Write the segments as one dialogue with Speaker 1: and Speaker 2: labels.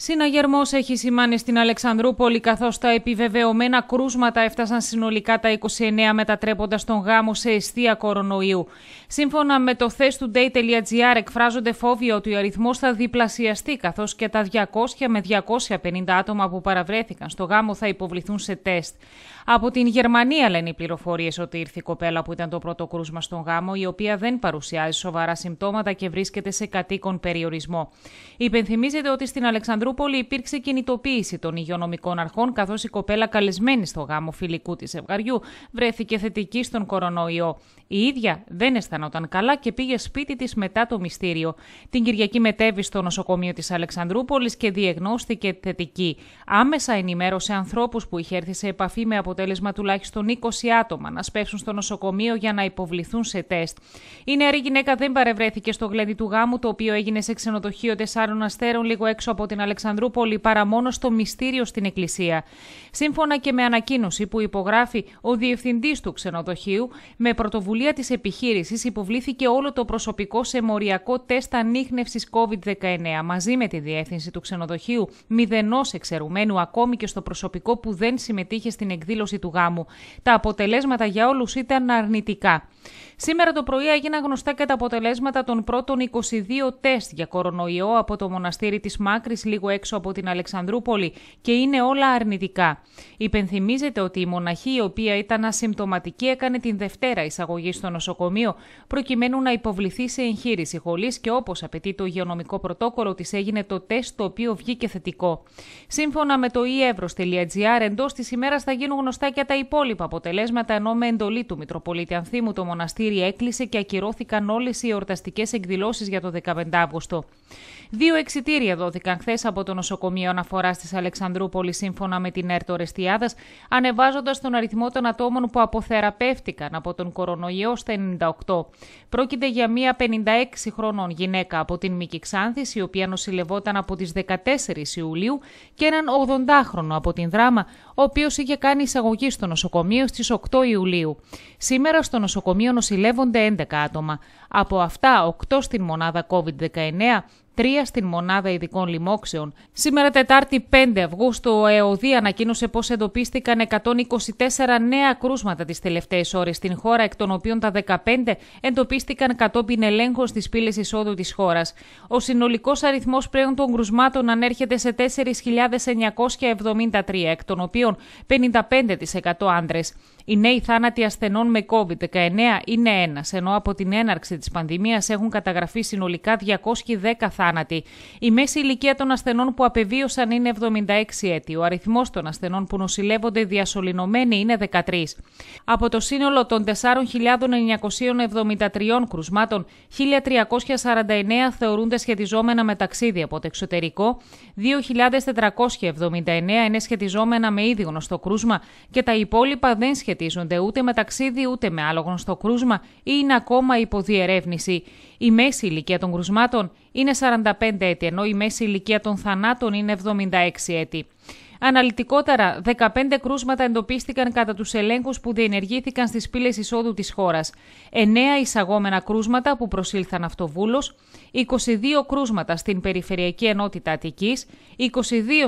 Speaker 1: Συναγερμός έχει σημάνει στην Αλεξανδρούπολη, καθώς τα επιβεβαιωμένα κρούσματα έφτασαν συνολικά τα 29, μετατρέποντας τον γάμο σε αιστεία κορονοϊού. Σύμφωνα με το thestoday.gr εκφράζονται φόβοι ότι ο αριθμός θα διπλασιαστεί, καθώς και τα 200 με 250 άτομα που παραβρέθηκαν στο γάμο θα υποβληθούν σε τεστ. Από την Γερμανία λένε οι πληροφορίες ότι ήρθε η κοπέλα που ήταν το πρώτο κρούσμα στον γάμο, η οποία δεν παρουσιάζει σοβαρά συμπτώματα και βρίσκεται σε κατοίκον περιορισμό. Υπενθυμίζεται ότι στην Αλεξανδρούπολη υπήρξε κινητοποίηση των υγειονομικών αρχών, καθώς η κοπέλα καλεσμένη στο γάμο φιλικού της ζευγαριού βρέθηκε θετική στον κορονοϊό. Η ίδια δεν αισθανόταν καλά και πήγε σπίτι της μετά το μυστήριο. Την Κυριακή μετέβη στο νοσοκομείο της Αλεξανδρούπολης και διεγνώστηκε θετική. Άμεσα ενημέρωσε ανθρώπους που είχε έρθει σε επαφή με αποτέλεσμα τουλάχιστον 20 άτομα να σπεύσουν στο νοσοκομείο για να υποβληθούν σε τεστ. Η νεαρή γυναίκα δεν παρευρέθηκε στο γλέντι του γάμου, το οποίο έγινε σε ξενοδοχείο τεσσάρων αστέρων λίγο έξω από την Αλεξανδρούπολη Αλεξανδρούπολη παρά μόνο στο μυστήριο στην Εκκλησία. Σύμφωνα και με ανακοίνωση που υπογράφει ο διευθυντής του ξενοδοχείου, με πρωτοβουλία της επιχείρησης υποβλήθηκε όλο το προσωπικό σε μοριακό τεστ ανείχνευσης COVID-19 μαζί με τη διεύθυνση του ξενοδοχείου, μηδενός εξαιρουμένου ακόμη και στο προσωπικό που δεν συμμετείχε στην εκδήλωση του γάμου. Τα αποτελέσματα για όλους ήταν αρνητικά. Σήμερα το πρωί έγιναν γνωστά και τα αποτελέσματα των πρώτων 22 τεστ για κορονοϊό από το μοναστήρι της Μάκρης, λίγο έξω από την Αλεξανδρούπολη, και είναι όλα αρνητικά. Υπενθυμίζεται ότι η μοναχή, η οποία ήταν ασυμπτωματική, έκανε την Δευτέρα εισαγωγή στο νοσοκομείο, προκειμένου να υποβληθεί σε εγχείρηση χολή και όπως απαιτεί το υγειονομικό πρωτόκολλο της, έγινε το τεστ το οποίο βγήκε θετικό. Σύμφωνα με το e εντός της ημέρας θα γίνουν γνωστά και τα υπόλοιπα αποτελέσματα, ενώ με εντολή του Μητροπολίτη Ανθήμου το μοναστήρι έκλεισε και ακυρώθηκαν όλες οι εορταστικές εκδηλώσεις για το 15 Αύγουστο. Δύο εξητήρια δόθηκαν χθες από το νοσοκομείο αναφοράς της Αλεξανδρούπολης σύμφωνα με την ΕΡΤΟ Ρεστιάδα, ανεβάζοντας τον αριθμό των ατόμων που αποθεραπεύτηκαν από τον κορονοϊό στα 98. Πρόκειται για μία 56 χρονών γυναίκα από την Μίκη Ξάνθης, η οποία νοσηλευόταν από τις 14 Ιουλίου και έναν 80χρονο από την Δράμα, ο οποίος είχε κάνει εισαγωγή στο νοσοκομείο στις 8 Ιουλίου. Σήμερα στο νοσοκομείο νοσηλευόταν νοσηλεύονται 11 άτομα. Από αυτά, 8 στην μονάδα COVID-19 τρία στην μονάδα ειδικών λοιμόξεων. Σήμερα, Τετάρτη 5 Αυγούστου, ο ΕΟΔΗ ανακοίνωσε πω εντοπίστηκαν 124 νέα κρούσματα τις τελευταίες ώρες στην χώρα, εκ των οποίων τα 15 εντοπίστηκαν κατόπιν ελέγχων στις πύλες εισόδου της χώρας. Ο συνολικός αριθμός πλέον των κρουσμάτων ανέρχεται σε 4.973, εκ των οποίων 55% άντρε. Οι νέοι θάνατοι ασθενών με COVID-19 είναι ένας, ενώ από την έναρξη της πανδημίας έχουν καταγραφεί συνολικά 210 θάνατοι η μέση ηλικία των ασθενών που απεβίωσαν είναι 76 έτη. Ο αριθμός των ασθενών που νοσηλεύονται διασωληνωμένοι είναι 13. Από το σύνολο των 4.973 κρουσμάτων, 1.349 θεωρούνται σχετιζόμενα με ταξίδι από το εξωτερικό, 2.479 είναι σχετιζόμενα με ήδη γνωστό κρούσμα και τα υπόλοιπα δεν σχετίζονται ούτε με ταξίδι ούτε με άλλο γνωστό κρούσμα ή είναι ακόμα υποδιερεύνηση. Η μέση ηλικία των κρουσμάτων είναι 45 έτη, ενώ η μέση ηλικία των θανάτων είναι 76 έτη. Αναλυτικότερα, 15 κρούσματα εντοπίστηκαν κατά τους ελέγχους που διενεργήθηκαν στις πύλες εισόδου της χώρας. 9 εισαγόμενα κρούσματα που προσήλθαν αυτοβούλο, 22 κρούσματα στην Περιφερειακή Ενότητα Αττικής, 22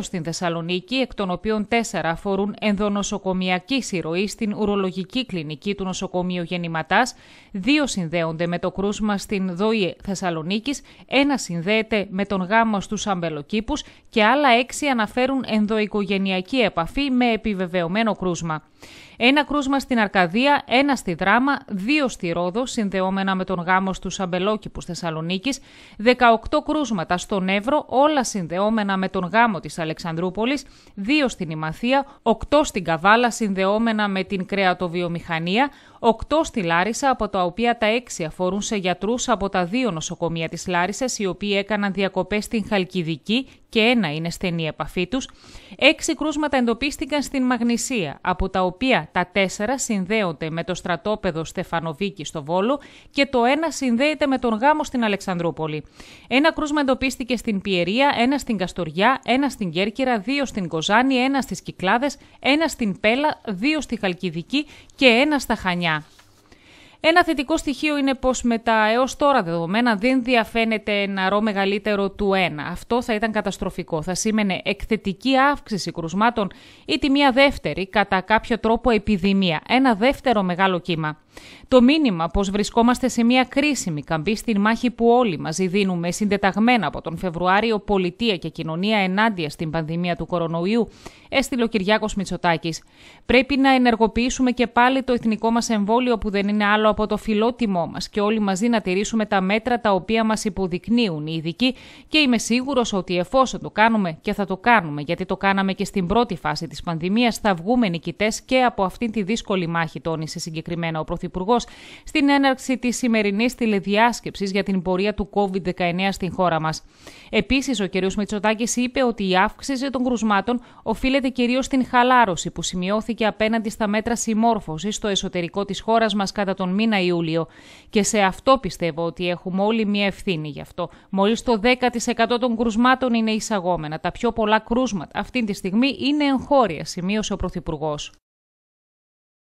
Speaker 1: στην Θεσσαλονίκη, εκ των οποίων 4 αφορούν ενδονοσοκομιακή συρροή στην ουρολογική κλινική του νοσοκομείου Γεννηματάς, 2 συνδέονται με το κρούσμα στην ΔΟΗ Θεσσαλονίκης, 1 συνδέεται με τον γάμο στους αμπελοκήπους και άλλα 6 αναφέρουν ενδοοικονομικού οικογενειακή επαφή με επιβεβαιωμένο κρούσμα. Ένα κρούσμα στην Αρκαδία, ένα στη Δράμα, δύο στη Ρόδο, συνδεόμενα με τον γάμο στου Σαμπελόκηπου Θεσσαλονίκη, 18 κρούσματα στον Εύρο, όλα συνδεόμενα με τον γάμο της Αλεξανδρούπολης, δύο στην Ημαθία, οκτώ στην Καβάλα, συνδεόμενα με την κρεατοβιομηχανία, ...οκτώ στη Λάρισα, από τα οποία τα έξι αφορούν σε γιατρούς από τα δύο νοσοκομεία της Λάρισας, οι οποίοι έκαναν διακοπές στην Χαλκιδική και ένα είναι στενή επαφή τους. Έξι κρούσματα εντοπίστηκαν στην Μαγνησία, από τα οποία τα τέσσερα συνδέονται με το στρατόπεδο Στεφανοβίκη στο Βόλο και το ένα συνδέεται με τον γάμο στην Αλεξανδρούπολη. Ένα κρούσμα εντοπίστηκε στην Πιερία, ένα στην Καστοριά, ένα στην Κέρκυρα, δύο στην Κοζάνη, ένα στις Κυκλάδες, ένα στην Πέλα, δύο στη Χαλκιδική και ένα στα Χανιά. Ένα θετικό στοιχείο είναι πως με τα έως τώρα δεδομένα δεν διαφαίνεται ρο μεγαλύτερο του 1. Αυτό θα ήταν καταστροφικό. Θα σήμαινε εκθετική αύξηση κρουσμάτων ή τη μία δεύτερη, κατά κάποιο τρόπο επιδημία. Ένα δεύτερο μεγάλο κύμα. Το μήνυμα πως βρισκόμαστε σε μια κρίσιμη καμπή στην μάχη που όλοι μαζί δίνουμε συντεταγμένα από τον Φεβρουάριο πολιτεία και κοινωνία ενάντια στην πανδημία του κορονοϊού, έστειλε ο Κυριάκος Μητσοτάκης. Πρέπει να ενεργοποιήσουμε και πάλι το εθνικό μας εμβόλιο που δεν είναι άλλο από το φιλότιμό μας και όλοι μαζί να τηρήσουμε τα μέτρα τα οποία μας υποδεικνύουν οι ειδικοί και είμαι σίγουρος ότι εφόσον το κάνουμε και θα το κάνουμε γιατί το κάναμε και στην πρώτη φάση της πανδημίας θα βγούμε νικητές και από αυτήν τη δύσκολη μάχη τόνισε συγκεκριμένα ο Πρωθυπουργός στην έναρξη της σημερινής τηλεδιάσκεψης για την πορεία του COVID-19 στην χώρα μας. Επίσης, ο κ. Μητσοτάκης είπε ότι η αύξηση των κρουσμάτων οφείλεται κυρίως στην χαλάρωση που σημειώθηκε απέναντι στα μέτρα συμμόρφωσης στο εσωτερικό της χώρας μας κατά τον μήνα Ιούλιο. Και σε αυτό πιστεύω ότι έχουμε όλοι μία ευθύνη γι' αυτό. Μόλις το 10% των κρουσμάτων είναι εισαγόμενα. Τα πιο πολλά κρούσματα αυτή τη στιγμή είναι εγχώρια, σημείωσε ο Πρωθυπουργός.